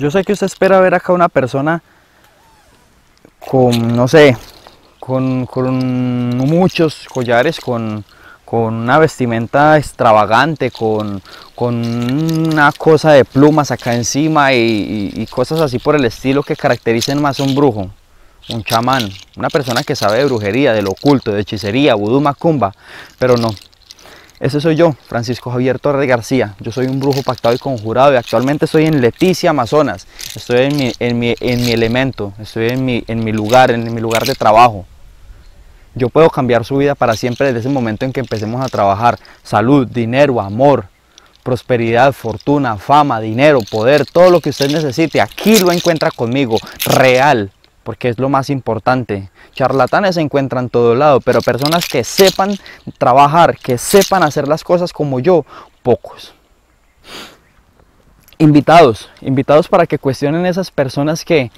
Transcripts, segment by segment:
Yo sé que usted espera ver acá una persona con, no sé, con, muchos collares, con, una vestimenta extravagante, con, con, una cosa de plumas acá encima y, cosas así por el estilo que caractericen más a un brujo, un chamán, una persona que sabe de brujería, de lo oculto, de hechicería, vudú, macumba, pero no, ese soy yo, Francisco Javier Torres García. Yo soy un brujo pactado y conjurado y actualmente estoy en Leticia, Amazonas. Estoy en mi, en mi, elemento, estoy en mi, en mi lugar, en mi lugar de trabajo. Yo puedo cambiar su vida para siempre desde ese momento en que empecemos a trabajar. Salud, dinero, amor, prosperidad, fortuna, fama, dinero, poder, todo lo que usted necesite. Aquí lo encuentra conmigo, real, porque es lo más importante. Charlatanes se encuentran en todo lado, pero personas que sepan trabajar, que sepan hacer las cosas como yo, pocos. Invitados, invitados para que cuestionen esas personas que,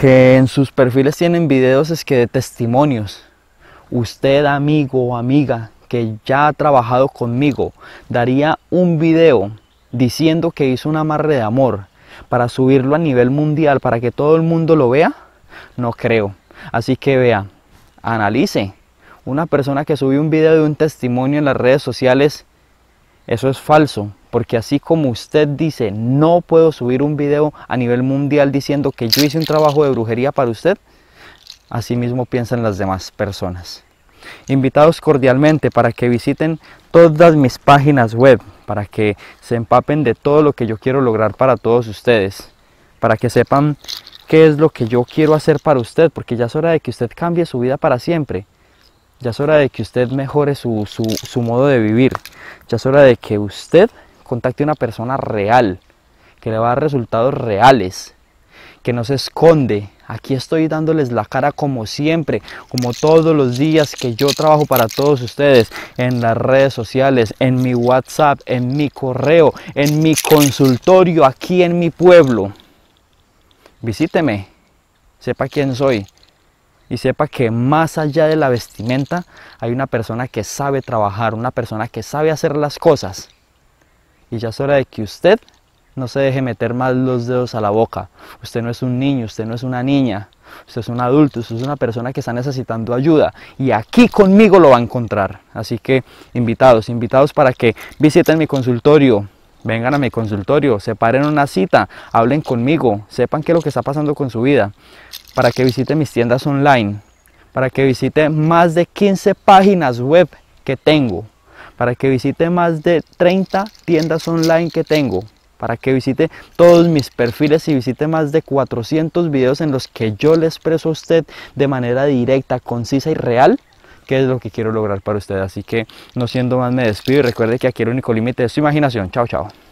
que en sus perfiles tienen videos es que de testimonios. Usted, amigo o amiga, que ya ha trabajado conmigo, daría un video diciendo que hizo un amarre de amor para subirlo a nivel mundial, para que todo el mundo lo vea? no creo. Así que vea, analice. Una persona que subió un video de un testimonio en las redes sociales, eso es falso. Porque así como usted dice, no puedo subir un video a nivel mundial diciendo que yo hice un trabajo de brujería para usted, así mismo piensan las demás personas. Invitados cordialmente para que visiten todas mis páginas web, para que se empapen de todo lo que yo quiero lograr para todos ustedes, para que sepan qué es lo que yo quiero hacer para usted, porque ya es hora de que usted cambie su vida para siempre. Ya es hora de que usted mejore su, modo de vivir. Ya es hora de que usted contacte a una persona real, que le va a dar resultados reales, que no se esconde. Aquí estoy dándoles la cara como siempre, como todos los días que yo trabajo para todos ustedes, en las redes sociales, en mi WhatsApp, en mi correo, en mi consultorio, aquí en mi pueblo visíteme, sepa quién soy y sepa que más allá de la vestimenta hay una persona que sabe trabajar, una persona que sabe hacer las cosas. Y ya es hora de que usted no se deje meter más los dedos a la boca. Usted no es un niño, usted no es una niña, usted es un adulto, usted es una persona que está necesitando ayuda. Y aquí conmigo lo va a encontrar. Así que invitados, invitados para que visiten mi consultorio, vengan a mi consultorio, separen una cita, hablen conmigo, sepan qué es lo que está pasando con su vida, para que visite mis tiendas online, para que visite más de 15 páginas web que tengo, para que visite más de 30 tiendas online que tengo, para que visite todos mis perfiles y visite más de 400 videos en los que yo le expreso a usted de manera directa, concisa y real qué es lo que quiero lograr para ustedes. Así que no siendo más me despido y recuerde que aquí el único límite es su imaginación. Chao, chao.